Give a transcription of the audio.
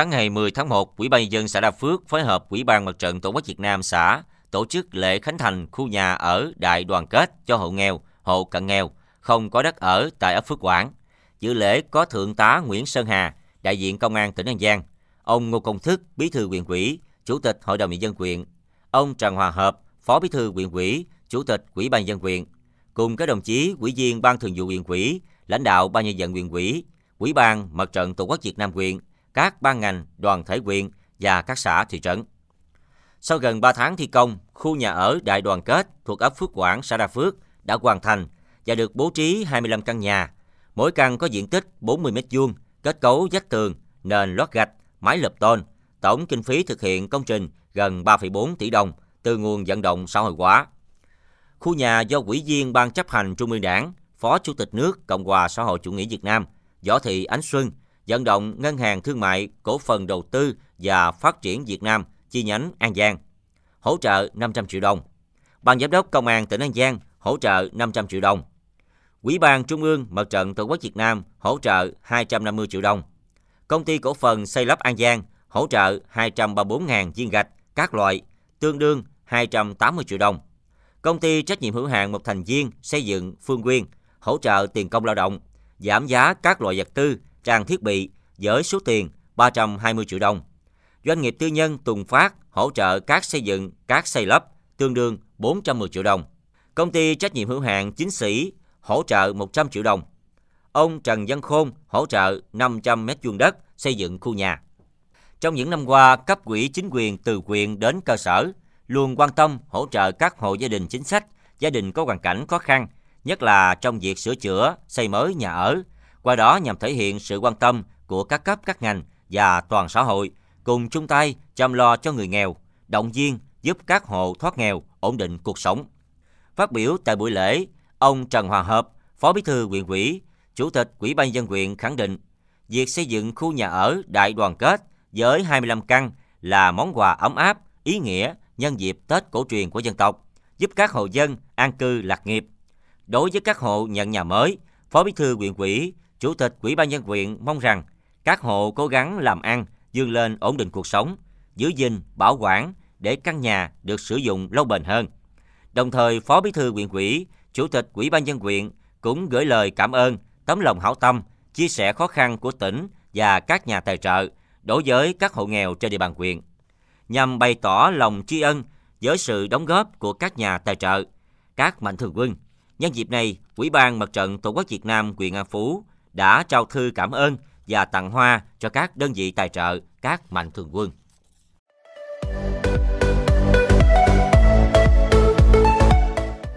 Sáng ngày 10 tháng 1, Ủy ban dân xã Đa Phước phối hợp Ủy ban Mặt trận Tổ quốc Việt Nam xã tổ chức lễ khánh thành khu nhà ở đại đoàn kết cho hộ nghèo, hộ cận nghèo, không có đất ở tại ấp Phước Quảng. Dự lễ có Thượng tá Nguyễn Sơn Hà, đại diện Công an tỉnh An Giang, ông Ngô Công Thức, Bí thư huyện ủy, Chủ tịch Hội đồng nhân dân huyện, ông Trần Hòa Hợp, Phó Bí thư huyện ủy, Chủ tịch Ủy ban dân huyện, cùng các đồng chí ủy viên Ban Thường vụ huyện ủy, lãnh đạo Ban nhân dân huyện ủy, Ủy ban Mặt trận Tổ quốc Việt Nam huyện các ban ngành, đoàn thể quyền và các xã thị trấn. Sau gần 3 tháng thi công, khu nhà ở đại đoàn kết thuộc ấp Phước Quảng, xã Đa Phước đã hoàn thành và được bố trí 25 căn nhà. Mỗi căn có diện tích 40 m2, kết cấu vách tường, nền lót gạch, mái lợp tôn. Tổng kinh phí thực hiện công trình gần 3,4 tỷ đồng từ nguồn vận động xã hội hóa. Khu nhà do quỹ viên Ban chấp hành Trung ương Đảng, Phó Chủ tịch nước Cộng hòa xã hội chủ nghĩa Việt Nam Võ Thị Ánh Xuân vận động Ngân hàng Thương mại Cổ phần Đầu tư và Phát triển Việt Nam chi nhánh An Giang, hỗ trợ 500 triệu đồng. Ban giám đốc Công an tỉnh An Giang hỗ trợ 500 triệu đồng. Quỹ ban Trung ương Mặt trận Tổ quốc Việt Nam hỗ trợ 250 triệu đồng. Công ty cổ phần xây lắp An Giang hỗ trợ 234.000 viên gạch các loại, tương đương 280 triệu đồng. Công ty trách nhiệm hữu hạn một thành viên xây dựng Phương Quyên hỗ trợ tiền công lao động, giảm giá các loại vật tư trang thiết bị với số tiền 320 triệu đồng. Doanh nghiệp tư nhân Tùng Phát hỗ trợ các xây dựng, các xây lấp tương đương 410 triệu đồng. Công ty trách nhiệm hữu hạn Chính Sĩ hỗ trợ 100 triệu đồng. Ông Trần Văn Khôn hỗ trợ 500 mét vuông đất xây dựng khu nhà. Trong những năm qua, cấp quỹ chính quyền từ quyện đến cơ sở luôn quan tâm hỗ trợ các hộ gia đình chính sách, gia đình có hoàn cảnh khó khăn, nhất là trong việc sửa chữa, xây mới nhà ở, qua đó nhằm thể hiện sự quan tâm của các cấp các ngành và toàn xã hội cùng chung tay chăm lo cho người nghèo, động viên giúp các hộ thoát nghèo, ổn định cuộc sống. Phát biểu tại buổi lễ, ông Trần Hòa Hợp, Phó Bí thư huyện ủy, Chủ tịch Ủy ban dân huyện khẳng định, việc xây dựng khu nhà ở đại đoàn kết với 25 căn là món quà ấm áp, ý nghĩa nhân dịp Tết cổ truyền của dân tộc, giúp các hộ dân an cư lạc nghiệp. Đối với các hộ nhận nhà mới, Phó Bí thư huyện ủy, Chủ tịch Ủy ban nhân quyền mong rằng các hộ cố gắng làm ăn, vươn lên ổn định cuộc sống, giữ gìn, bảo quản để căn nhà được sử dụng lâu bền hơn. Đồng thời, Phó Bí thư huyện ủy, Chủ tịch Ủy ban nhân quyền cũng gửi lời cảm ơn, tấm lòng hảo tâm, chia sẻ khó khăn của tỉnh và các nhà tài trợ đối với các hộ nghèo trên địa bàn huyện, nhằm bày tỏ lòng tri ân với sự đóng góp của các nhà tài trợ, các mạnh thường quân. Nhân dịp này, Ủy ban Mặt trận Tổ quốc Việt Nam huyện An Phú đã trao thư cảm ơn và tặng hoa cho các đơn vị tài trợ, các mạnh thường quân.